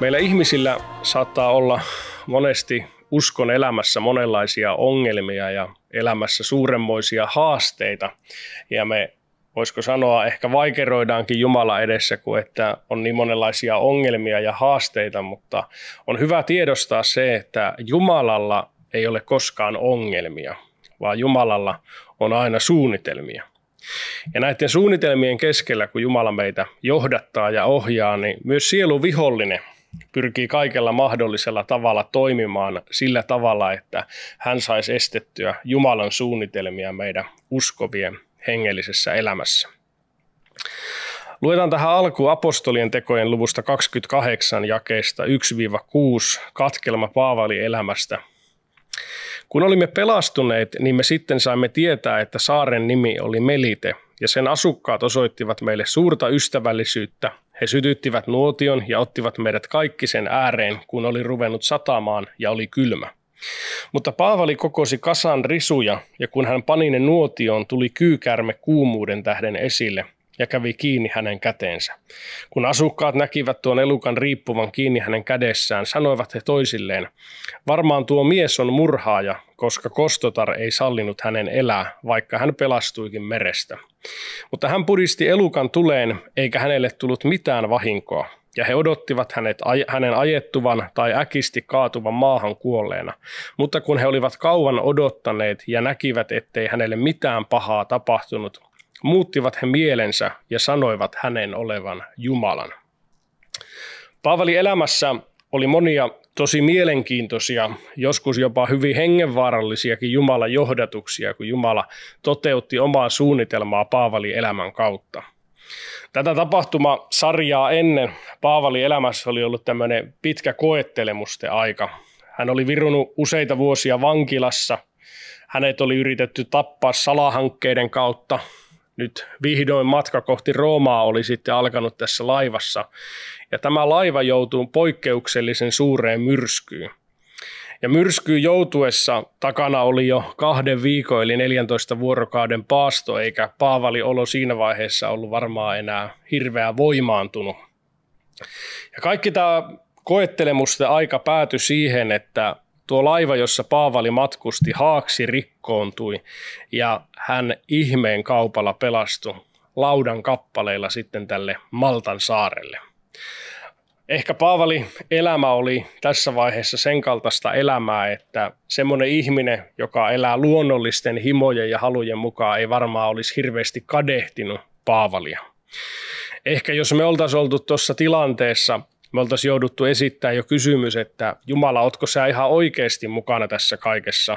Meillä ihmisillä saattaa olla monesti uskon elämässä monenlaisia ongelmia ja elämässä suuremmoisia haasteita. Ja me, voisiko sanoa, ehkä vaikeroidaankin Jumala edessä, kun että on niin monenlaisia ongelmia ja haasteita, mutta on hyvä tiedostaa se, että Jumalalla ei ole koskaan ongelmia, vaan Jumalalla on aina suunnitelmia. Ja näiden suunnitelmien keskellä, kun Jumala meitä johdattaa ja ohjaa, niin myös sielu vihollinen – pyrkii kaikella mahdollisella tavalla toimimaan sillä tavalla, että hän saisi estettyä Jumalan suunnitelmia meidän uskovien hengellisessä elämässä. Luetaan tähän alkuun apostolien tekojen luvusta 28 jakeesta 1-6 katkelma Paavali elämästä. Kun olimme pelastuneet, niin me sitten saimme tietää, että saaren nimi oli Melite, ja sen asukkaat osoittivat meille suurta ystävällisyyttä – he sytyttivät nuotion ja ottivat meidät kaikki sen ääreen, kun oli ruvennut satamaan ja oli kylmä. Mutta Paavali kokosi kasan risuja, ja kun hän pani ne nuotioon, tuli kyykärme kuumuuden tähden esille, ja kävi kiinni hänen käteensä. Kun asukkaat näkivät tuon elukan riippuvan kiinni hänen kädessään, sanoivat he toisilleen, varmaan tuo mies on murhaaja, koska Kostotar ei sallinut hänen elää, vaikka hän pelastuikin merestä. Mutta hän puristi elukan tuleen, eikä hänelle tullut mitään vahinkoa ja he odottivat hänet, hänen ajettuvan tai äkisti kaatuvan maahan kuolleena. Mutta kun he olivat kauan odottaneet ja näkivät, ettei hänelle mitään pahaa tapahtunut, muuttivat he mielensä ja sanoivat hänen olevan Jumalan. Paavali elämässä oli monia tosi mielenkiintoisia, joskus jopa hyvin hengenvaarallisiakin Jumalan johdatuksia, kun Jumala toteutti omaa suunnitelmaa Paavali elämän kautta. Tätä tapahtumasarjaa ennen Paavali elämässä oli ollut tämmöinen pitkä koettelemusten aika. Hän oli virunut useita vuosia vankilassa. Hänet oli yritetty tappaa salahankkeiden kautta nyt vihdoin matka kohti Roomaa oli sitten alkanut tässä laivassa. Ja tämä laiva joutuu poikkeuksellisen suureen myrskyyn. Ja myrskyyn joutuessa takana oli jo kahden viikon eli 14 vuorokauden paasto, eikä Paavali olo siinä vaiheessa ollut varmaan enää hirveä voimaantunut. Ja kaikki tämä koettelemusten aika päätyi siihen, että tuo laiva, jossa Paavali matkusti, haaksi rikkoontui ja hän ihmeen kaupalla pelastui laudan kappaleilla sitten tälle Maltan saarelle. Ehkä Paavali elämä oli tässä vaiheessa sen kaltaista elämää, että semmoinen ihminen, joka elää luonnollisten himojen ja halujen mukaan, ei varmaan olisi hirveästi kadehtinut Paavalia. Ehkä jos me oltaisiin oltu tuossa tilanteessa – me oltaisiin jouduttu esittää jo kysymys, että Jumala, otko sä ihan oikeasti mukana tässä kaikessa?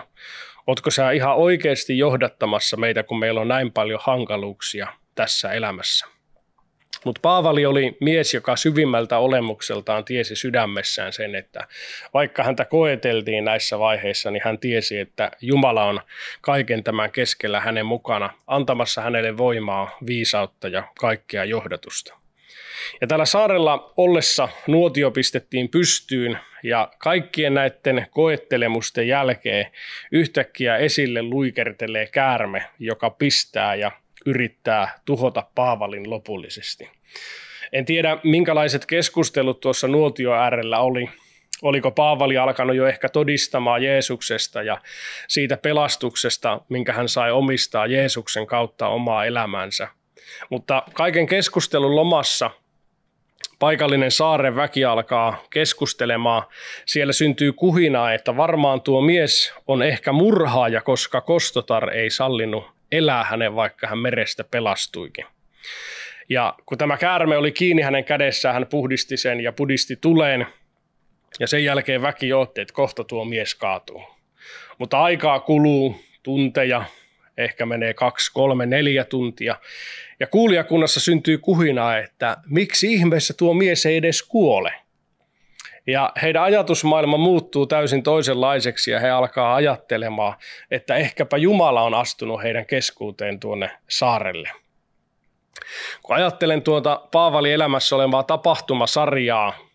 Otko sä ihan oikeasti johdattamassa meitä, kun meillä on näin paljon hankaluuksia tässä elämässä? Mutta Paavali oli mies, joka syvimmältä olemukseltaan tiesi sydämessään sen, että vaikka häntä koeteltiin näissä vaiheissa, niin hän tiesi, että Jumala on kaiken tämän keskellä hänen mukana, antamassa hänelle voimaa, viisautta ja kaikkea johdatusta. Ja täällä saarella ollessa nuotio pistettiin pystyyn ja kaikkien näiden koettelemusten jälkeen yhtäkkiä esille luikertelee käärme, joka pistää ja yrittää tuhota Paavalin lopullisesti. En tiedä, minkälaiset keskustelut tuossa nuotio äärellä oli, oliko Paavali alkanut jo ehkä todistamaan Jeesuksesta ja siitä pelastuksesta, minkä hän sai omistaa Jeesuksen kautta omaa elämänsä. Mutta kaiken keskustelun lomassa paikallinen saaren väki alkaa keskustelemaan. Siellä syntyy kuhinaa, että varmaan tuo mies on ehkä murhaaja, koska Kostotar ei sallinut elää hänen, vaikka hän merestä pelastuikin. Ja kun tämä käärme oli kiinni hänen kädessään, hän puhdisti sen ja pudisti tuleen. Ja sen jälkeen väki otti, että kohta tuo mies kaatuu. Mutta aikaa kuluu, tunteja, ehkä menee kaksi, kolme, neljä tuntia. Ja kuulijakunnassa syntyy kuhinaa, että miksi ihmeessä tuo mies ei edes kuole. Ja heidän ajatusmaailma muuttuu täysin toisenlaiseksi ja he alkaa ajattelemaan, että ehkäpä Jumala on astunut heidän keskuuteen tuonne saarelle. Kun ajattelen tuota Paavali elämässä olevaa tapahtumasarjaa,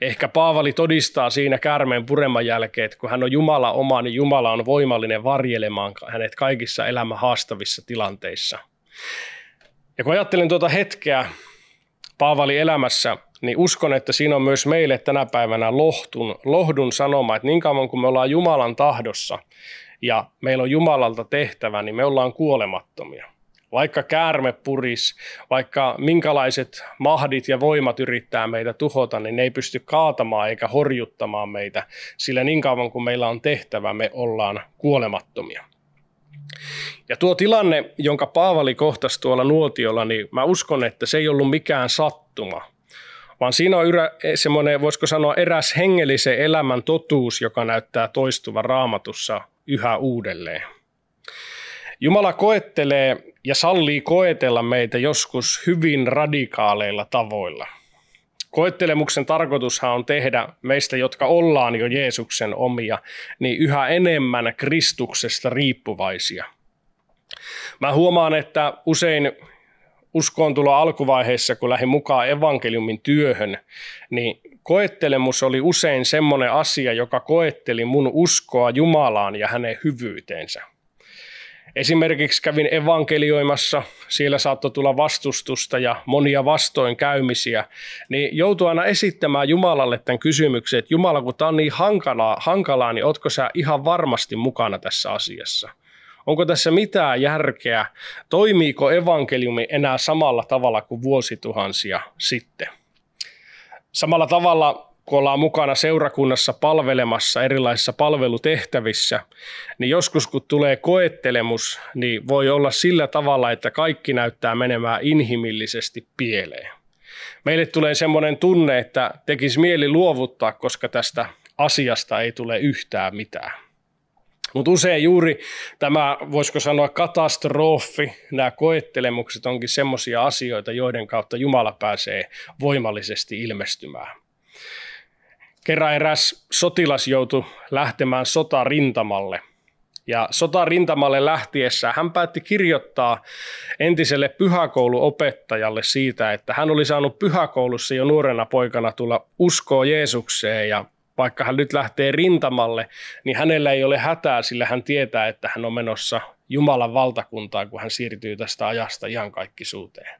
Ehkä Paavali todistaa siinä käärmeen pureman jälkeen, että kun hän on Jumala oma, niin Jumala on voimallinen varjelemaan hänet kaikissa elämän haastavissa tilanteissa. Ja kun ajattelen tuota hetkeä Paavali elämässä, niin uskon, että siinä on myös meille tänä päivänä lohtun, lohdun sanoma, että niin kauan kuin me ollaan Jumalan tahdossa ja meillä on Jumalalta tehtävä, niin me ollaan kuolemattomia vaikka käärme puris, vaikka minkälaiset mahdit ja voimat yrittää meitä tuhota, niin ne ei pysty kaatamaan eikä horjuttamaan meitä, sillä niin kauan kuin meillä on tehtävä, me ollaan kuolemattomia. Ja tuo tilanne, jonka Paavali kohtasi tuolla nuotiolla, niin mä uskon, että se ei ollut mikään sattuma, vaan siinä on semmoinen, voisiko sanoa, eräs hengellisen elämän totuus, joka näyttää toistuvan raamatussa yhä uudelleen. Jumala koettelee ja sallii koetella meitä joskus hyvin radikaaleilla tavoilla. Koettelemuksen tarkoitushan on tehdä meistä, jotka ollaan jo Jeesuksen omia, niin yhä enemmän Kristuksesta riippuvaisia. Mä huomaan, että usein tulo alkuvaiheessa, kun lähdin mukaan evankeliumin työhön, niin koettelemus oli usein semmoinen asia, joka koetteli mun uskoa Jumalaan ja hänen hyvyyteensä. Esimerkiksi kävin evankelioimassa, siellä saattoi tulla vastustusta ja monia vastoinkäymisiä, niin joutui aina esittämään Jumalalle tämän kysymyksen, että Jumala, kun tämä on niin hankalaa, hankalaa niin otko sä ihan varmasti mukana tässä asiassa? Onko tässä mitään järkeä? Toimiiko evankeliumi enää samalla tavalla kuin vuosituhansia sitten? Samalla tavalla kun ollaan mukana seurakunnassa palvelemassa erilaisissa palvelutehtävissä, niin joskus kun tulee koettelemus, niin voi olla sillä tavalla, että kaikki näyttää menemään inhimillisesti pieleen. Meille tulee semmoinen tunne, että tekisi mieli luovuttaa, koska tästä asiasta ei tule yhtään mitään. Mutta usein juuri tämä, voisiko sanoa katastrofi, nämä koettelemukset onkin semmoisia asioita, joiden kautta Jumala pääsee voimallisesti ilmestymään. Kerran eräs sotilas joutui lähtemään sotarintamalle. Ja sotarintamalle lähtiessä hän päätti kirjoittaa entiselle pyhäkouluopettajalle siitä, että hän oli saanut pyhäkoulussa jo nuorena poikana tulla uskoa Jeesukseen ja vaikka hän nyt lähtee rintamalle, niin hänellä ei ole hätää, sillä hän tietää, että hän on menossa Jumalan valtakuntaan, kun hän siirtyy tästä ajasta iankaikkisuuteen.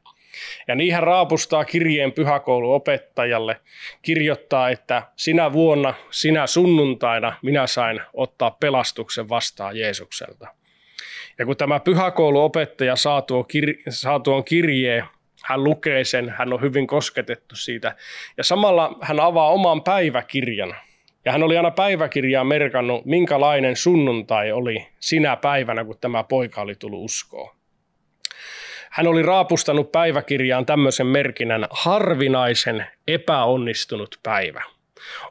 Ja niihin raapustaa kirjeen pyhäkouluopettajalle, kirjoittaa, että sinä vuonna, sinä sunnuntaina minä sain ottaa pelastuksen vastaan Jeesukselta. Ja kun tämä pyhäkouluopettaja saa, tuo kir- saa tuon kirjeen, hän lukee sen, hän on hyvin kosketettu siitä. Ja samalla hän avaa oman päiväkirjan. Ja hän oli aina päiväkirjaa merkannut, minkälainen sunnuntai oli sinä päivänä, kun tämä poika oli tullut uskoon. Hän oli raapustanut päiväkirjaan tämmöisen merkinnän harvinaisen epäonnistunut päivä.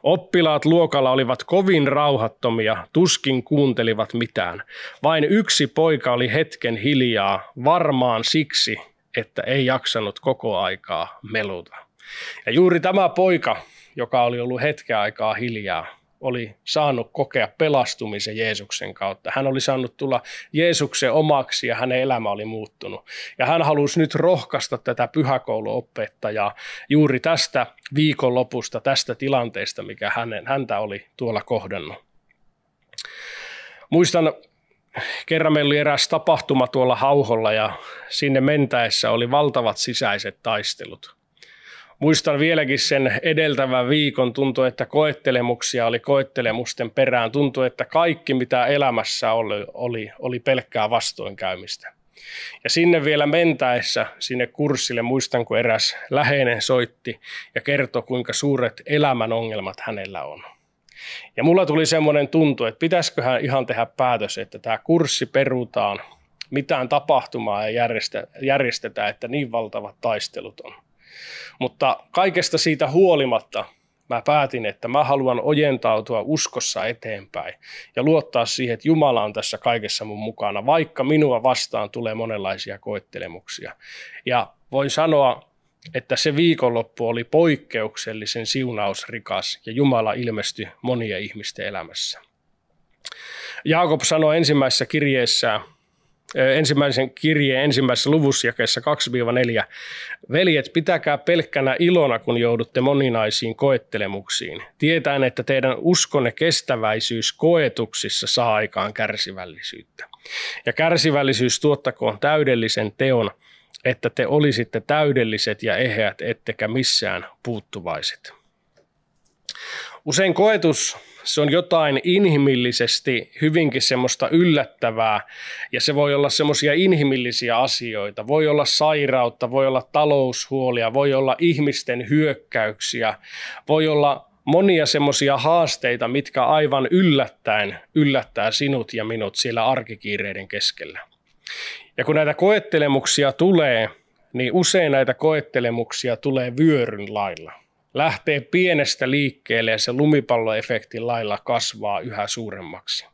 Oppilaat luokalla olivat kovin rauhattomia, tuskin kuuntelivat mitään. Vain yksi poika oli hetken hiljaa, varmaan siksi, että ei jaksanut koko aikaa meluta. Ja juuri tämä poika, joka oli ollut hetken aikaa hiljaa, oli saanut kokea pelastumisen Jeesuksen kautta. Hän oli saanut tulla Jeesuksen omaksi ja hänen elämä oli muuttunut. Ja hän halusi nyt rohkaista tätä pyhäkouluopettajaa juuri tästä viikonlopusta, tästä tilanteesta, mikä hänen, häntä oli tuolla kohdannut. Muistan, kerran meillä oli eräs tapahtuma tuolla hauholla ja sinne mentäessä oli valtavat sisäiset taistelut – Muistan vieläkin sen edeltävän viikon, tuntui, että koettelemuksia oli koettelemusten perään. Tuntui, että kaikki mitä elämässä oli, oli, oli pelkkää vastoinkäymistä. Ja sinne vielä mentäessä sinne kurssille muistan, kun eräs läheinen soitti ja kertoi, kuinka suuret elämän ongelmat hänellä on. Ja mulla tuli semmoinen tuntu, että pitäisiköhän ihan tehdä päätös, että tämä kurssi perutaan, mitään tapahtumaa ei järjestetä, että niin valtavat taistelut on. Mutta kaikesta siitä huolimatta mä päätin, että mä haluan ojentautua uskossa eteenpäin ja luottaa siihen, että Jumala on tässä kaikessa mun mukana, vaikka minua vastaan tulee monenlaisia koettelemuksia. Ja voin sanoa, että se viikonloppu oli poikkeuksellisen siunausrikas ja Jumala ilmestyi monia ihmisten elämässä. Jaakob sanoi ensimmäisessä kirjeessään, ensimmäisen kirjeen ensimmäisessä luvusjakeessa 2-4. Veljet, pitäkää pelkkänä ilona, kun joudutte moninaisiin koettelemuksiin. Tietään, että teidän uskonne kestäväisyys koetuksissa saa aikaan kärsivällisyyttä. Ja kärsivällisyys tuottakoon täydellisen teon, että te olisitte täydelliset ja eheät, ettekä missään puuttuvaiset. Usein koetus se on jotain inhimillisesti hyvinkin semmoista yllättävää ja se voi olla semmoisia inhimillisiä asioita. Voi olla sairautta, voi olla taloushuolia, voi olla ihmisten hyökkäyksiä, voi olla monia semmoisia haasteita, mitkä aivan yllättäen yllättää sinut ja minut siellä arkikiireiden keskellä. Ja kun näitä koettelemuksia tulee, niin usein näitä koettelemuksia tulee vyöryn lailla – lähtee pienestä liikkeelle ja se lumipalloefektin lailla kasvaa yhä suuremmaksi.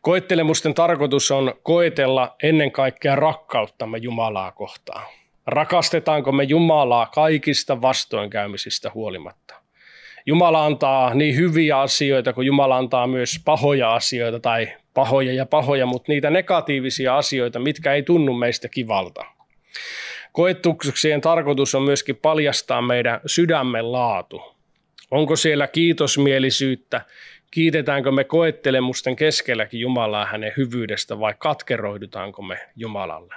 Koettelemusten tarkoitus on koetella ennen kaikkea rakkauttamme Jumalaa kohtaan. Rakastetaanko me Jumalaa kaikista vastoinkäymisistä huolimatta? Jumala antaa niin hyviä asioita kuin Jumala antaa myös pahoja asioita tai pahoja ja pahoja, mutta niitä negatiivisia asioita, mitkä ei tunnu meistä kivalta. Koetuksien tarkoitus on myöskin paljastaa meidän sydämen laatu. Onko siellä kiitosmielisyyttä, kiitetäänkö me koettelemusten keskelläkin Jumalaa hänen hyvyydestä vai katkeroidutaanko me Jumalalle?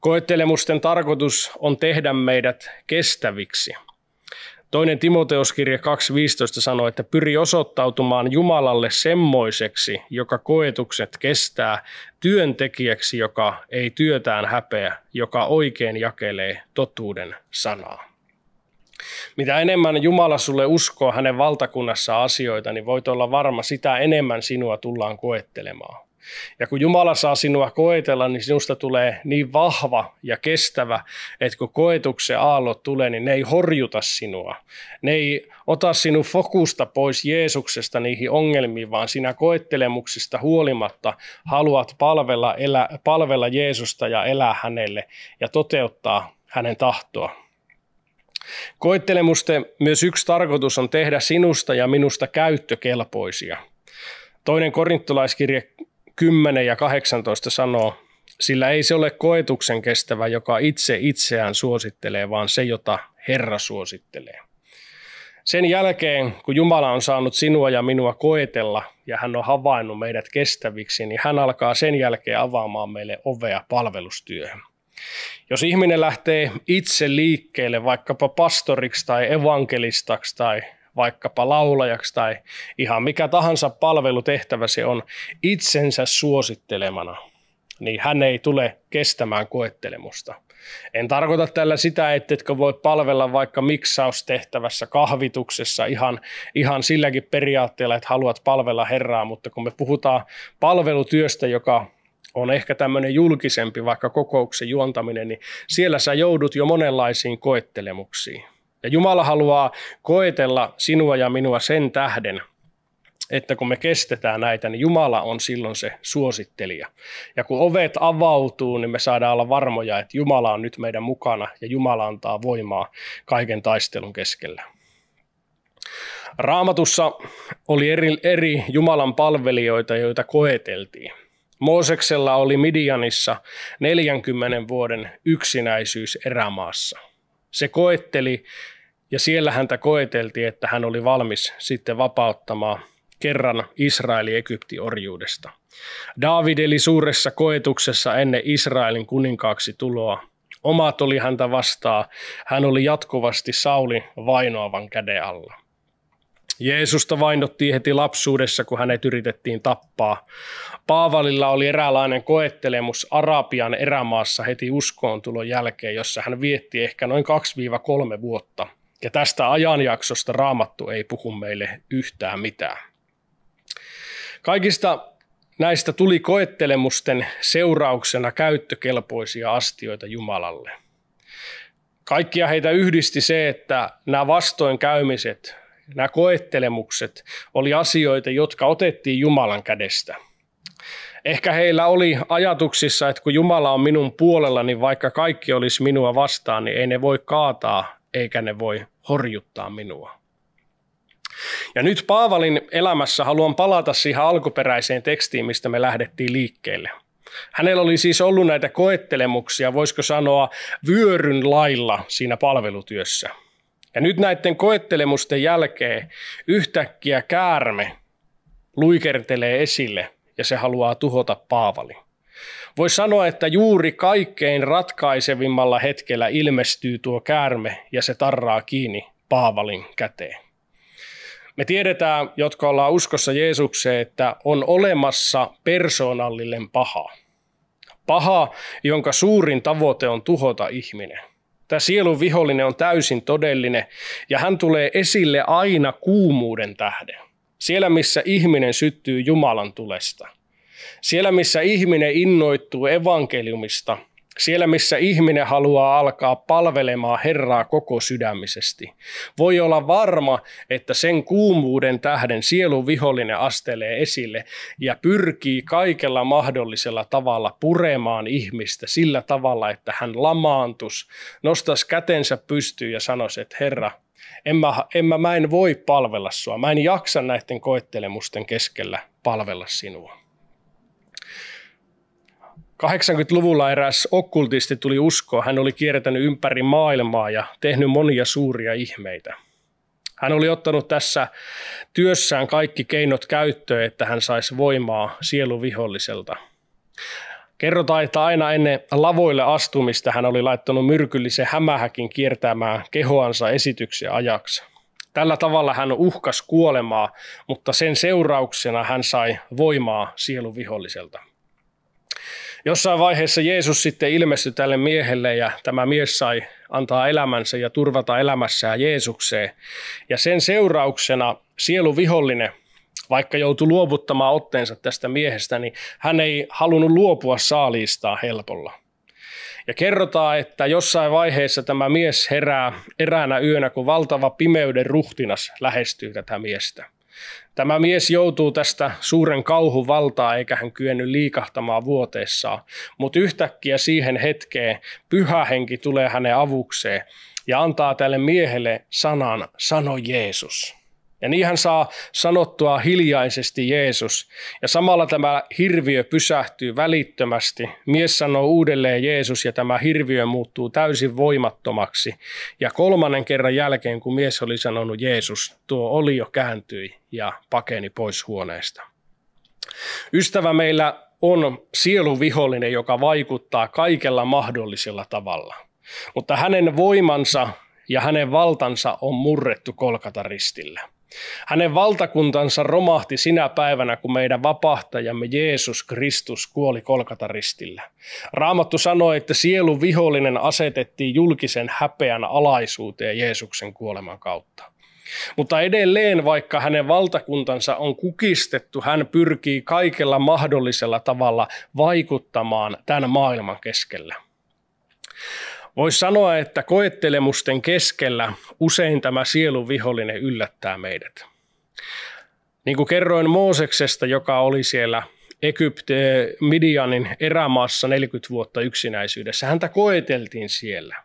Koettelemusten tarkoitus on tehdä meidät kestäviksi – Toinen Timoteuskirja 2.15 sanoi, että pyri osoittautumaan Jumalalle semmoiseksi, joka koetukset kestää, työntekijäksi, joka ei työtään häpeä, joka oikein jakelee totuuden sanaa. Mitä enemmän Jumala sulle uskoo hänen valtakunnassa asioita, niin voit olla varma, sitä enemmän sinua tullaan koettelemaan. Ja kun Jumala saa sinua koetella, niin sinusta tulee niin vahva ja kestävä, että kun koetuksen aallot tulee, niin ne ei horjuta sinua. Ne ei ota sinun fokusta pois Jeesuksesta niihin ongelmiin, vaan sinä koettelemuksista huolimatta haluat palvella, elä, palvella Jeesusta ja elää hänelle ja toteuttaa hänen tahtoa. Koettelemusten myös yksi tarkoitus on tehdä sinusta ja minusta käyttökelpoisia. Toinen korintolaiskirje 10 ja 18 sanoo, sillä ei se ole koetuksen kestävä, joka itse itseään suosittelee, vaan se, jota Herra suosittelee. Sen jälkeen, kun Jumala on saanut sinua ja minua koetella ja hän on havainnut meidät kestäviksi, niin hän alkaa sen jälkeen avaamaan meille ovea palvelustyöhön. Jos ihminen lähtee itse liikkeelle vaikkapa pastoriksi tai evankelistaksi tai vaikkapa laulajaksi tai ihan mikä tahansa se on itsensä suosittelemana, niin hän ei tule kestämään koettelemusta. En tarkoita tällä sitä, ettetkö voi palvella vaikka miksaustehtävässä, kahvituksessa ihan, ihan silläkin periaatteella, että haluat palvella Herraa, mutta kun me puhutaan palvelutyöstä, joka on ehkä tämmöinen julkisempi, vaikka kokouksen juontaminen, niin siellä sä joudut jo monenlaisiin koettelemuksiin. Ja Jumala haluaa koetella sinua ja minua sen tähden, että kun me kestetään näitä, niin Jumala on silloin se suosittelija. Ja kun ovet avautuu, niin me saadaan olla varmoja, että Jumala on nyt meidän mukana ja Jumala antaa voimaa kaiken taistelun keskellä. Raamatussa oli eri, eri Jumalan palvelijoita, joita koeteltiin. Mooseksella oli Midianissa 40 vuoden yksinäisyys erämaassa se koetteli ja siellä häntä koeteltiin, että hän oli valmis sitten vapauttamaan kerran Israeli Egypti orjuudesta. Daavid eli suuressa koetuksessa ennen Israelin kuninkaaksi tuloa. Omat oli häntä vastaa, hän oli jatkuvasti Saulin vainoavan käden alla. Jeesusta vainottiin heti lapsuudessa, kun hänet yritettiin tappaa. Paavalilla oli eräänlainen koettelemus Arabian erämaassa heti uskoontulon jälkeen, jossa hän vietti ehkä noin 2-3 vuotta. Ja tästä ajanjaksosta raamattu ei puhu meille yhtään mitään. Kaikista näistä tuli koettelemusten seurauksena käyttökelpoisia astioita Jumalalle. Kaikkia heitä yhdisti se, että nämä vastoinkäymiset nämä koettelemukset oli asioita, jotka otettiin Jumalan kädestä. Ehkä heillä oli ajatuksissa, että kun Jumala on minun puolella, niin vaikka kaikki olisi minua vastaan, niin ei ne voi kaataa eikä ne voi horjuttaa minua. Ja nyt Paavalin elämässä haluan palata siihen alkuperäiseen tekstiin, mistä me lähdettiin liikkeelle. Hänellä oli siis ollut näitä koettelemuksia, voisiko sanoa, vyöryn lailla siinä palvelutyössä – ja nyt näiden koettelemusten jälkeen yhtäkkiä käärme luikertelee esille ja se haluaa tuhota Paavali. Voi sanoa, että juuri kaikkein ratkaisevimmalla hetkellä ilmestyy tuo käärme ja se tarraa kiinni Paavalin käteen. Me tiedetään, jotka ollaan uskossa Jeesukseen, että on olemassa persoonallinen paha. Paha, jonka suurin tavoite on tuhota ihminen – Tämä sielun vihollinen on täysin todellinen ja hän tulee esille aina kuumuuden tähden. Siellä, missä ihminen syttyy Jumalan tulesta. Siellä, missä ihminen innoittuu evankeliumista – siellä, missä ihminen haluaa alkaa palvelemaan Herraa koko sydämisesti. Voi olla varma, että sen kuumuuden tähden sielun vihollinen astelee esille ja pyrkii kaikella mahdollisella tavalla puremaan ihmistä sillä tavalla, että hän lamaantus, nostaisi kätensä pystyyn ja sanoisi, että Herra, en mä, en mä, mä en voi palvella sua. Mä en jaksa näiden koettelemusten keskellä palvella sinua. 80-luvulla eräs okkultisti tuli uskoon. Hän oli kiertänyt ympäri maailmaa ja tehnyt monia suuria ihmeitä. Hän oli ottanut tässä työssään kaikki keinot käyttöön, että hän saisi voimaa sieluviholliselta. Kerrotaan, että aina ennen lavoille astumista hän oli laittanut myrkyllisen hämähäkin kiertämään kehoansa esityksen ajaksi. Tällä tavalla hän uhkas kuolemaa, mutta sen seurauksena hän sai voimaa sieluviholliselta. Jossain vaiheessa Jeesus sitten ilmestyi tälle miehelle ja tämä mies sai antaa elämänsä ja turvata elämässään Jeesukseen. Ja sen seurauksena sielu vihollinen, vaikka joutui luovuttamaan otteensa tästä miehestä, niin hän ei halunnut luopua saaliistaa helpolla. Ja kerrotaan, että jossain vaiheessa tämä mies herää eräänä yönä, kun valtava pimeyden ruhtinas lähestyy tätä miestä. Tämä mies joutuu tästä suuren kauhun valtaa eikä hän kyennyt liikahtamaan vuoteessaan, mutta yhtäkkiä siihen hetkeen pyhä henki tulee hänen avukseen ja antaa tälle miehelle sanan, sano Jeesus. Ja niin hän saa sanottua hiljaisesti Jeesus. Ja samalla tämä hirviö pysähtyy välittömästi. Mies sanoo uudelleen Jeesus ja tämä hirviö muuttuu täysin voimattomaksi. Ja kolmannen kerran jälkeen, kun mies oli sanonut Jeesus, tuo oli jo kääntyi ja pakeni pois huoneesta. Ystävä meillä on sieluvihollinen, joka vaikuttaa kaikella mahdollisella tavalla. Mutta hänen voimansa ja hänen valtansa on murrettu kolkata ristillä. Hänen valtakuntansa romahti sinä päivänä, kun meidän vapahtajamme Jeesus Kristus kuoli kolkataristillä. Raamattu sanoi, että sielun vihollinen asetettiin julkisen häpeän alaisuuteen Jeesuksen kuoleman kautta. Mutta edelleen, vaikka hänen valtakuntansa on kukistettu, hän pyrkii kaikella mahdollisella tavalla vaikuttamaan tämän maailman keskellä. Voisi sanoa, että koettelemusten keskellä usein tämä sielun vihollinen yllättää meidät. Niin kuin kerroin Mooseksesta, joka oli siellä Egypt, Midianin erämaassa 40 vuotta yksinäisyydessä, häntä koeteltiin siellä.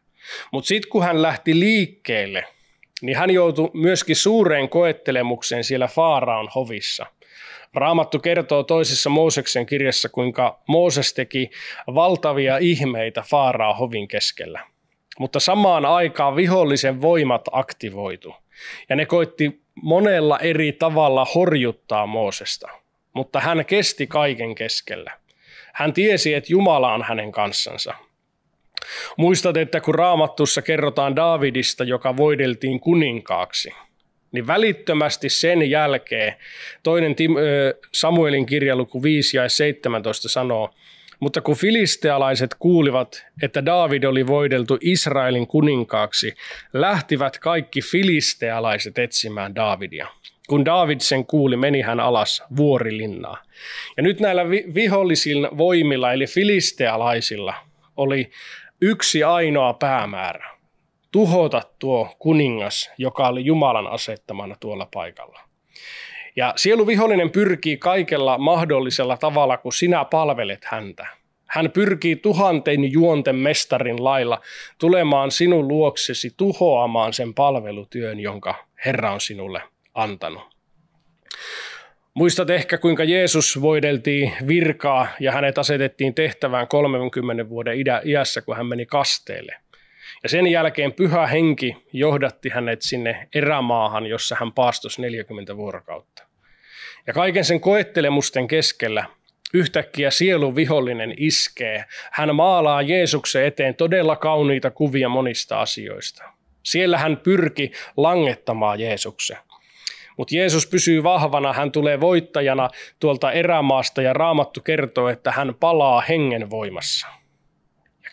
Mutta sitten kun hän lähti liikkeelle, niin hän joutui myöskin suureen koettelemukseen siellä Faaraon hovissa – Raamattu kertoo toisessa Mooseksen kirjassa, kuinka Mooses teki valtavia ihmeitä Faaraa hovin keskellä. Mutta samaan aikaan vihollisen voimat aktivoitu, ja ne koitti monella eri tavalla horjuttaa Moosesta. Mutta hän kesti kaiken keskellä. Hän tiesi, että Jumala on hänen kanssansa. Muistat, että kun raamattussa kerrotaan Daavidista, joka voideltiin kuninkaaksi – niin välittömästi sen jälkeen toinen Tim, Samuelin luku 5 ja 17 sanoo, mutta kun filistealaiset kuulivat, että Daavid oli voideltu Israelin kuninkaaksi, lähtivät kaikki filistealaiset etsimään Daavidia. Kun Daavid sen kuuli, meni hän alas vuorilinnaa. Ja nyt näillä vihollisilla voimilla, eli filistealaisilla, oli yksi ainoa päämäärä tuhota tuo kuningas, joka oli Jumalan asettamana tuolla paikalla. Ja sieluvihollinen pyrkii kaikella mahdollisella tavalla, kun sinä palvelet häntä. Hän pyrkii tuhanteen juonten mestarin lailla tulemaan sinun luoksesi tuhoamaan sen palvelutyön, jonka Herra on sinulle antanut. Muistat ehkä, kuinka Jeesus voideltiin virkaa ja hänet asetettiin tehtävään 30 vuoden iässä, kun hän meni kasteelle. Ja sen jälkeen pyhä henki johdatti hänet sinne erämaahan, jossa hän paastosi 40 vuorokautta. Ja kaiken sen koettelemusten keskellä yhtäkkiä sielun vihollinen iskee. Hän maalaa Jeesuksen eteen todella kauniita kuvia monista asioista. Siellä hän pyrki langettamaan Jeesuksen. Mutta Jeesus pysyy vahvana, hän tulee voittajana tuolta erämaasta ja raamattu kertoo, että hän palaa hengen voimassa.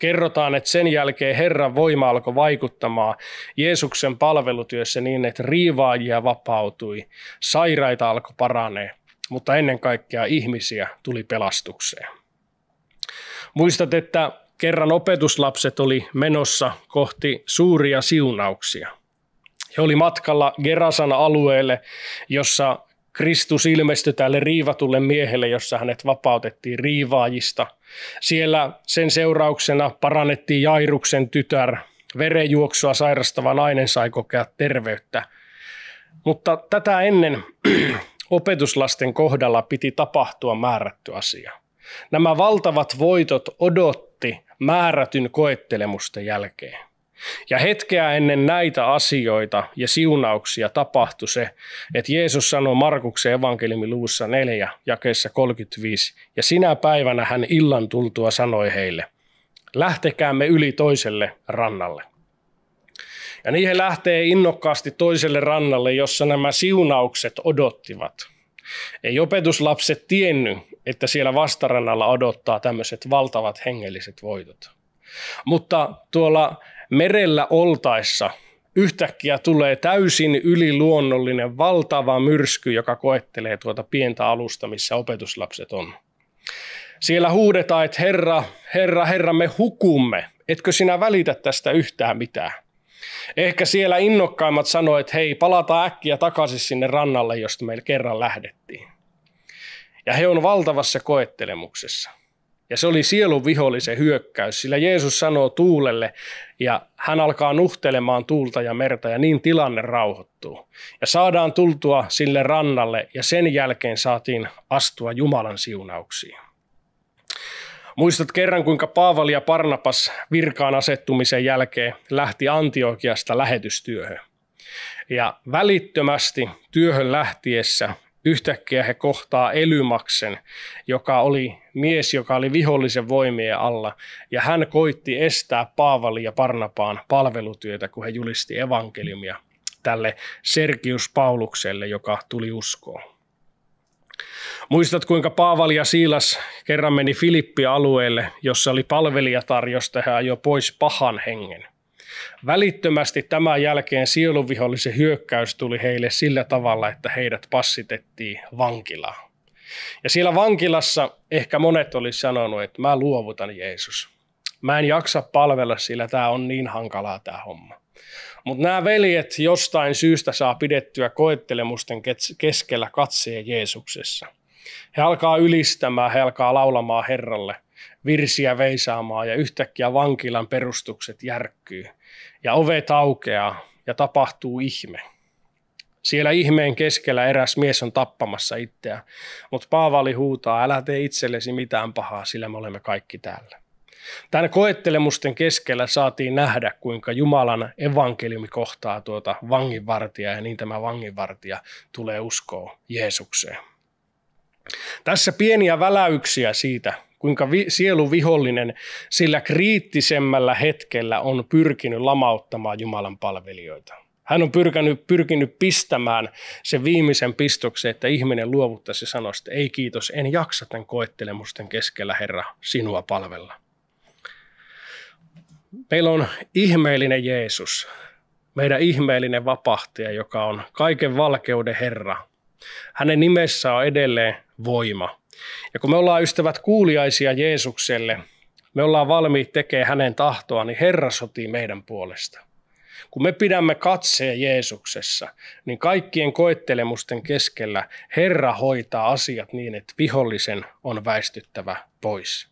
Kerrotaan, että sen jälkeen Herran voima alkoi vaikuttamaan Jeesuksen palvelutyössä niin, että riivaajia vapautui, sairaita alkoi paranee, mutta ennen kaikkea ihmisiä tuli pelastukseen. Muistat, että kerran opetuslapset oli menossa kohti suuria siunauksia. He oli matkalla Gerasan alueelle, jossa Kristus ilmestyi tälle riivatulle miehelle, jossa hänet vapautettiin riivaajista. Siellä sen seurauksena parannettiin Jairuksen tytär. Verenjuoksua sairastava nainen sai kokea terveyttä. Mutta tätä ennen opetuslasten kohdalla piti tapahtua määrätty asia. Nämä valtavat voitot odotti määrätyn koettelemusten jälkeen. Ja hetkeä ennen näitä asioita ja siunauksia tapahtui se, että Jeesus sanoi Markuksen evankeliumin luvussa 4, jakeessa 35, ja sinä päivänä hän illan tultua sanoi heille, lähtekäämme yli toiselle rannalle. Ja niin he lähtee innokkaasti toiselle rannalle, jossa nämä siunaukset odottivat. Ei opetuslapset tiennyt, että siellä vastarannalla odottaa tämmöiset valtavat hengelliset voitot. Mutta tuolla merellä oltaessa yhtäkkiä tulee täysin yliluonnollinen valtava myrsky, joka koettelee tuota pientä alusta, missä opetuslapset on. Siellä huudetaan, että Herra, Herra, Herra, me hukumme. Etkö sinä välitä tästä yhtään mitään? Ehkä siellä innokkaimmat sanoivat, että hei, palataan äkkiä takaisin sinne rannalle, josta meillä kerran lähdettiin. Ja he on valtavassa koettelemuksessa. Ja se oli sielun vihollisen hyökkäys, sillä Jeesus sanoo tuulelle ja hän alkaa nuhtelemaan tuulta ja merta ja niin tilanne rauhoittuu. Ja saadaan tultua sille rannalle ja sen jälkeen saatiin astua Jumalan siunauksiin. Muistat kerran, kuinka Paavali ja Parnapas virkaan asettumisen jälkeen lähti Antiokiasta lähetystyöhön. Ja välittömästi työhön lähtiessä Yhtäkkiä he kohtaa Elymaksen, joka oli mies, joka oli vihollisen voimien alla, ja hän koitti estää Paavali ja Parnapaan palvelutyötä, kun he julisti evankeliumia tälle Serkius Paulukselle, joka tuli uskoon. Muistat, kuinka Paavali ja Siilas kerran meni Filippi-alueelle, jossa oli palvelijatar, josta jo ajoi pois pahan hengen – Välittömästi tämän jälkeen sielunvihollisen hyökkäys tuli heille sillä tavalla, että heidät passitettiin vankilaan. Ja siellä vankilassa ehkä monet oli sanonut, että mä luovutan Jeesus. Mä en jaksa palvella, sillä tämä on niin hankalaa tämä homma. Mutta nämä veljet jostain syystä saa pidettyä koettelemusten keskellä katseen Jeesuksessa. He alkaa ylistämään, he alkaa laulamaan Herralle, virsiä veisaamaan ja yhtäkkiä vankilan perustukset järkkyy ja ovet aukeaa ja tapahtuu ihme. Siellä ihmeen keskellä eräs mies on tappamassa itseä, mutta Paavali huutaa, älä tee itsellesi mitään pahaa, sillä me olemme kaikki täällä. Tämän koettelemusten keskellä saatiin nähdä, kuinka Jumalan evankeliumi kohtaa tuota vanginvartijaa ja niin tämä vanginvartija tulee uskoa Jeesukseen. Tässä pieniä väläyksiä siitä, kuinka vi, sielun vihollinen sillä kriittisemmällä hetkellä on pyrkinyt lamauttamaan Jumalan palvelijoita. Hän on pyrkinyt, pyrkinyt pistämään sen viimeisen pistoksen, että ihminen luovuttaisi sanoista että ei kiitos, en jaksa tämän koettelemusten keskellä, Herra, sinua palvella. Meillä on ihmeellinen Jeesus, meidän ihmeellinen vapahtaja, joka on kaiken valkeuden Herra. Hänen nimessä on edelleen voima – ja kun me ollaan ystävät kuuliaisia Jeesukselle, me ollaan valmiit tekemään hänen tahtoa, niin Herra sotii meidän puolesta. Kun me pidämme katseen Jeesuksessa, niin kaikkien koettelemusten keskellä Herra hoitaa asiat niin, että vihollisen on väistyttävä pois.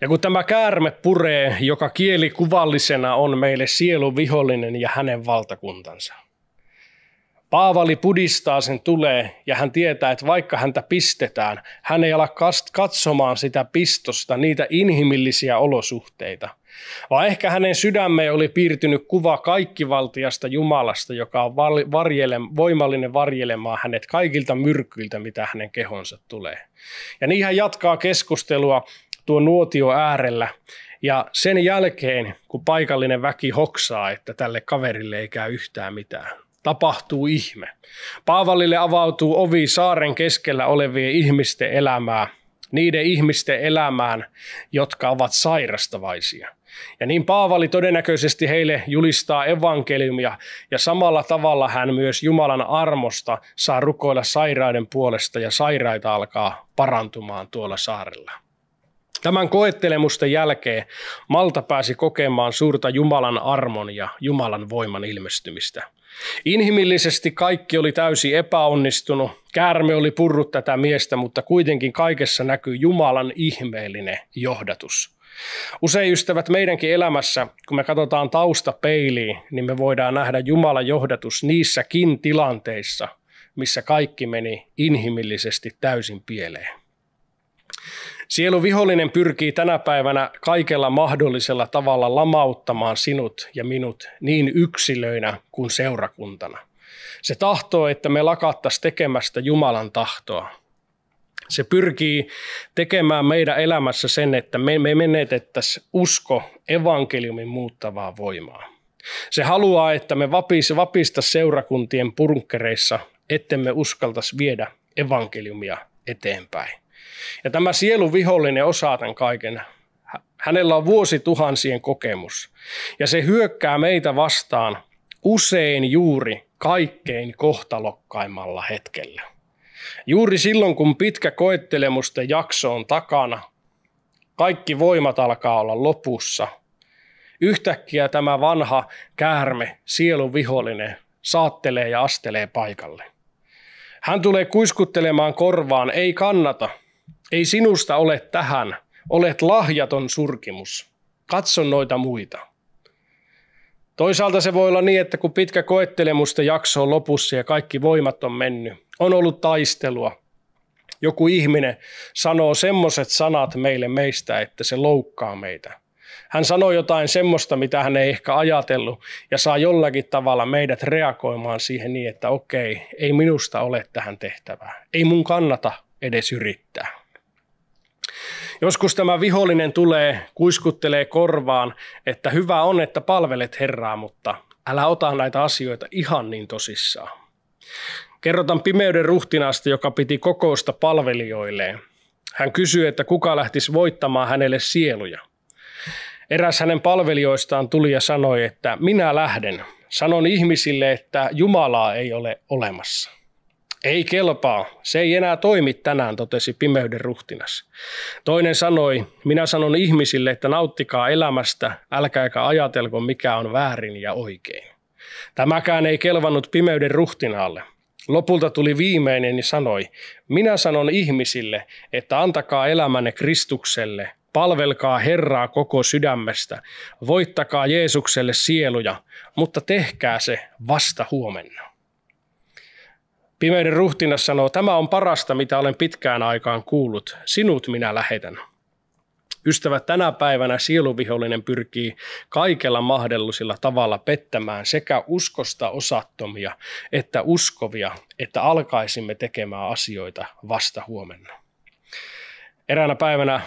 Ja kun tämä käärme puree, joka kielikuvallisena on meille sielun vihollinen ja hänen valtakuntansa. Paavali pudistaa sen tulee ja hän tietää, että vaikka häntä pistetään, hän ei ala katsomaan sitä pistosta, niitä inhimillisiä olosuhteita. Vaan ehkä hänen sydämeen oli piirtynyt kuva kaikkivaltiasta Jumalasta, joka on varjele, voimallinen varjelemaan hänet kaikilta myrkyiltä, mitä hänen kehonsa tulee. Ja niin hän jatkaa keskustelua tuo nuotio äärellä. Ja sen jälkeen, kun paikallinen väki hoksaa, että tälle kaverille ei käy yhtään mitään, tapahtuu ihme. Paavallille avautuu ovi saaren keskellä olevien ihmisten elämää, niiden ihmisten elämään, jotka ovat sairastavaisia. Ja niin Paavali todennäköisesti heille julistaa evankeliumia, ja samalla tavalla hän myös Jumalan armosta saa rukoilla sairaiden puolesta, ja sairaita alkaa parantumaan tuolla saarella. Tämän koettelemusten jälkeen Malta pääsi kokemaan suurta Jumalan armon ja Jumalan voiman ilmestymistä – Inhimillisesti kaikki oli täysin epäonnistunut. Käärme oli purrut tätä miestä, mutta kuitenkin kaikessa näkyy Jumalan ihmeellinen johdatus. Usein ystävät meidänkin elämässä, kun me katsotaan tausta peiliin, niin me voidaan nähdä Jumalan johdatus niissäkin tilanteissa, missä kaikki meni inhimillisesti täysin pieleen. Sielu vihollinen pyrkii tänä päivänä kaikella mahdollisella tavalla lamauttamaan sinut ja minut niin yksilöinä kuin seurakuntana. Se tahtoo, että me lakattaisiin tekemästä Jumalan tahtoa. Se pyrkii tekemään meidän elämässä sen, että me, menetettäisiin usko evankeliumin muuttavaa voimaa. Se haluaa, että me vapista seurakuntien punkkereissa, ettemme uskaltaisi viedä evankeliumia eteenpäin. Ja tämä sielun vihollinen osaa tämän kaiken. Hänellä on vuosituhansien kokemus. Ja se hyökkää meitä vastaan usein juuri kaikkein kohtalokkaimmalla hetkellä. Juuri silloin, kun pitkä koettelemusten jakso on takana, kaikki voimat alkaa olla lopussa. Yhtäkkiä tämä vanha käärme, sielun vihollinen, saattelee ja astelee paikalle. Hän tulee kuiskuttelemaan korvaan, ei kannata – ei sinusta ole tähän, olet lahjaton surkimus. Katso noita muita. Toisaalta se voi olla niin, että kun pitkä koettelemusta jakso on lopussa ja kaikki voimat on mennyt, on ollut taistelua. Joku ihminen sanoo semmoiset sanat meille meistä, että se loukkaa meitä. Hän sanoo jotain semmoista, mitä hän ei ehkä ajatellut ja saa jollakin tavalla meidät reagoimaan siihen niin, että okei, ei minusta ole tähän tehtävää. Ei mun kannata edes yrittää. Joskus tämä vihollinen tulee, kuiskuttelee korvaan, että hyvä on, että palvelet Herraa, mutta älä ota näitä asioita ihan niin tosissaan. Kerrotaan pimeyden ruhtinasta, joka piti kokousta palvelijoilleen. Hän kysyi, että kuka lähtisi voittamaan hänelle sieluja. Eräs hänen palvelijoistaan tuli ja sanoi, että minä lähden. Sanon ihmisille, että Jumalaa ei ole olemassa. Ei kelpaa, se ei enää toimi tänään, totesi pimeyden ruhtinas. Toinen sanoi, minä sanon ihmisille, että nauttikaa elämästä, älkääkä ajatelko mikä on väärin ja oikein. Tämäkään ei kelvannut pimeyden ruhtinaalle. Lopulta tuli viimeinen ja sanoi, minä sanon ihmisille, että antakaa elämänne Kristukselle, palvelkaa Herraa koko sydämestä, voittakaa Jeesukselle sieluja, mutta tehkää se vasta huomenna. Pimeyden ruhtinas sanoo, tämä on parasta, mitä olen pitkään aikaan kuullut. Sinut minä lähetän. Ystävät, tänä päivänä sieluvihollinen pyrkii kaikella mahdollisilla tavalla pettämään sekä uskosta osattomia että uskovia, että alkaisimme tekemään asioita vasta huomenna. Eräänä päivänä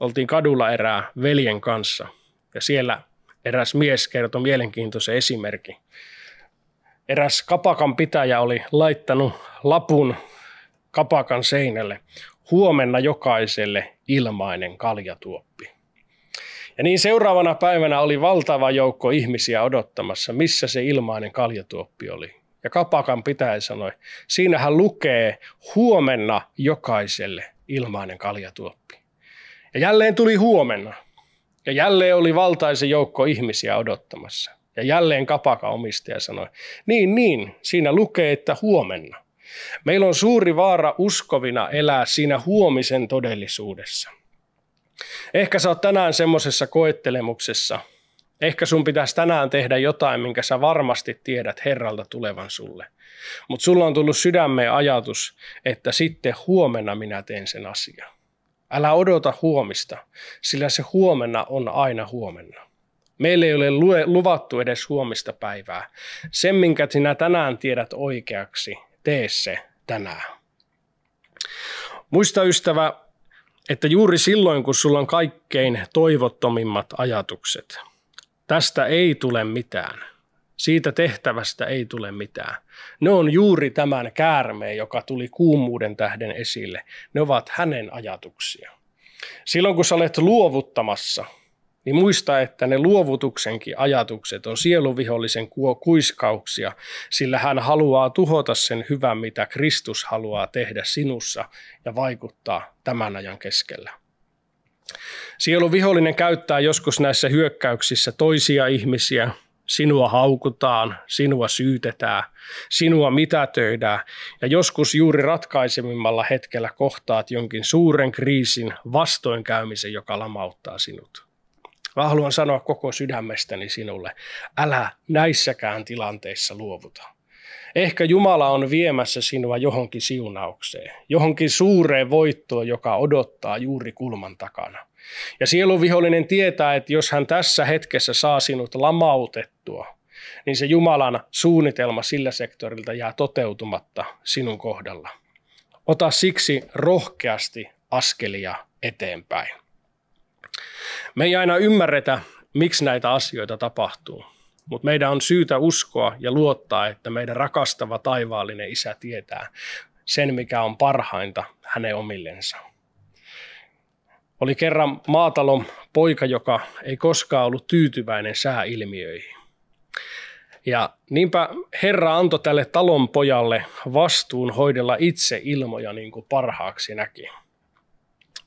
oltiin kadulla erää veljen kanssa ja siellä eräs mies kertoi mielenkiintoisen esimerkin eräs kapakan pitäjä oli laittanut lapun kapakan seinälle. Huomenna jokaiselle ilmainen kaljatuoppi. Ja niin seuraavana päivänä oli valtava joukko ihmisiä odottamassa, missä se ilmainen kaljatuoppi oli. Ja kapakan pitäjä sanoi, siinähän lukee huomenna jokaiselle ilmainen kaljatuoppi. Ja jälleen tuli huomenna. Ja jälleen oli valtaisen joukko ihmisiä odottamassa. Ja jälleen kapaka omistaja sanoi, niin niin, siinä lukee, että huomenna. Meillä on suuri vaara uskovina elää siinä huomisen todellisuudessa. Ehkä sä oot tänään semmoisessa koettelemuksessa. Ehkä sun pitäisi tänään tehdä jotain, minkä sä varmasti tiedät Herralta tulevan sulle. Mutta sulla on tullut sydämeen ajatus, että sitten huomenna minä teen sen asian. Älä odota huomista, sillä se huomenna on aina huomenna. Meille ei ole luvattu edes huomista päivää. Sen, minkä sinä tänään tiedät oikeaksi, tee se tänään. Muista ystävä, että juuri silloin, kun sulla on kaikkein toivottomimmat ajatukset, tästä ei tule mitään. Siitä tehtävästä ei tule mitään. Ne on juuri tämän käärmeen, joka tuli kuumuuden tähden esille. Ne ovat hänen ajatuksia. Silloin kun sä olet luovuttamassa – niin muista, että ne luovutuksenkin ajatukset on sieluvihollisen kuiskauksia, sillä hän haluaa tuhota sen hyvän, mitä Kristus haluaa tehdä sinussa ja vaikuttaa tämän ajan keskellä. Sieluvihollinen käyttää joskus näissä hyökkäyksissä toisia ihmisiä, sinua haukutaan, sinua syytetään, sinua mitätöidään ja joskus juuri ratkaisemimmalla hetkellä kohtaat jonkin suuren kriisin vastoinkäymisen, joka lamauttaa sinut. Mä haluan sanoa koko sydämestäni sinulle, älä näissäkään tilanteissa luovuta. Ehkä Jumala on viemässä sinua johonkin siunaukseen, johonkin suureen voittoon, joka odottaa juuri kulman takana. Ja sieluvihollinen tietää, että jos hän tässä hetkessä saa sinut lamautettua, niin se Jumalan suunnitelma sillä sektorilta jää toteutumatta sinun kohdalla. Ota siksi rohkeasti askelia eteenpäin. Me ei aina ymmärretä, miksi näitä asioita tapahtuu, mutta meidän on syytä uskoa ja luottaa, että meidän rakastava taivaallinen isä tietää sen, mikä on parhainta hänen omillensa. Oli kerran maatalon poika, joka ei koskaan ollut tyytyväinen sääilmiöihin. Ja niinpä Herra antoi tälle talon pojalle vastuun hoidella itse ilmoja niin kuin parhaaksi näki.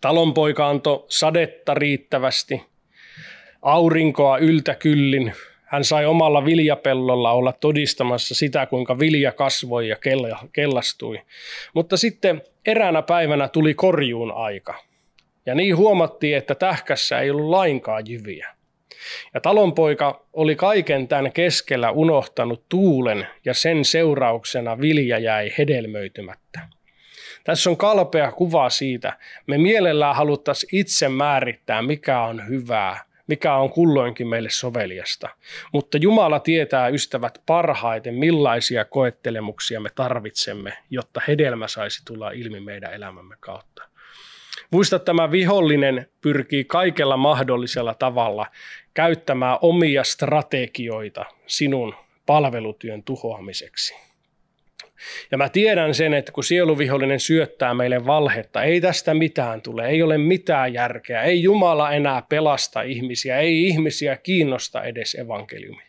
Talonpoika antoi sadetta riittävästi, aurinkoa kyllin. Hän sai omalla viljapellolla olla todistamassa sitä, kuinka vilja kasvoi ja kellastui. Mutta sitten eräänä päivänä tuli korjuun aika. Ja niin huomattiin, että tähkässä ei ollut lainkaan jyviä. Ja talonpoika oli kaiken tämän keskellä unohtanut tuulen ja sen seurauksena vilja jäi hedelmöitymättä. Tässä on kalpea kuva siitä. Me mielellään haluttaisiin itse määrittää, mikä on hyvää, mikä on kulloinkin meille soveliasta. Mutta Jumala tietää, ystävät, parhaiten, millaisia koettelemuksia me tarvitsemme, jotta hedelmä saisi tulla ilmi meidän elämämme kautta. Muista, että tämä vihollinen pyrkii kaikella mahdollisella tavalla käyttämään omia strategioita sinun palvelutyön tuhoamiseksi. Ja mä tiedän sen, että kun sieluvihollinen syöttää meille valhetta, ei tästä mitään tule, ei ole mitään järkeä, ei Jumala enää pelasta ihmisiä, ei ihmisiä kiinnosta edes evankeliumi.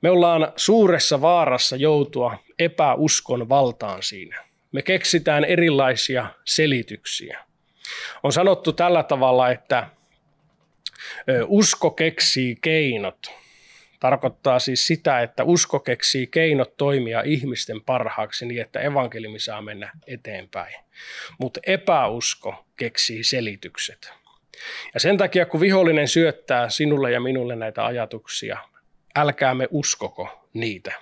Me ollaan suuressa vaarassa joutua epäuskon valtaan siinä. Me keksitään erilaisia selityksiä. On sanottu tällä tavalla, että usko keksii keinot – tarkoittaa siis sitä, että usko keksii keinot toimia ihmisten parhaaksi niin, että evankeliumi saa mennä eteenpäin. Mutta epäusko keksii selitykset. Ja sen takia, kun vihollinen syöttää sinulle ja minulle näitä ajatuksia, älkäämme uskoko niitä.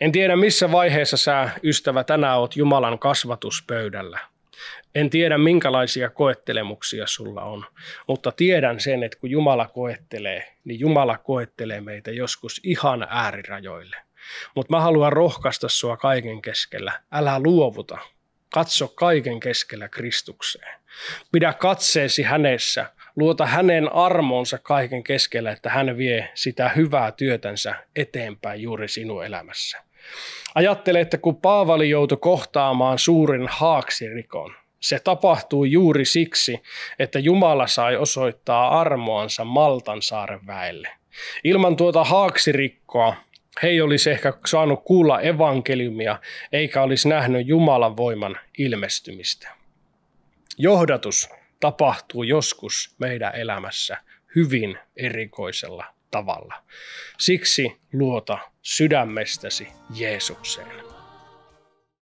En tiedä, missä vaiheessa sä, ystävä, tänään oot Jumalan kasvatuspöydällä – en tiedä, minkälaisia koettelemuksia sulla on, mutta tiedän sen, että kun Jumala koettelee, niin Jumala koettelee meitä joskus ihan äärirajoille. Mutta mä haluan rohkaista sua kaiken keskellä. Älä luovuta. Katso kaiken keskellä Kristukseen. Pidä katseesi hänessä. Luota hänen armonsa kaiken keskellä, että hän vie sitä hyvää työtänsä eteenpäin juuri sinun elämässä. Ajattele, että kun Paavali joutui kohtaamaan suuren haaksirikon, se tapahtui juuri siksi, että Jumala sai osoittaa armoansa Maltan saaren väelle. Ilman tuota haaksirikkoa he ei olisi ehkä saanut kuulla evankeliumia eikä olisi nähnyt Jumalan voiman ilmestymistä. Johdatus tapahtuu joskus meidän elämässä hyvin erikoisella tavalla. Siksi luota sydämestäsi Jeesukseen.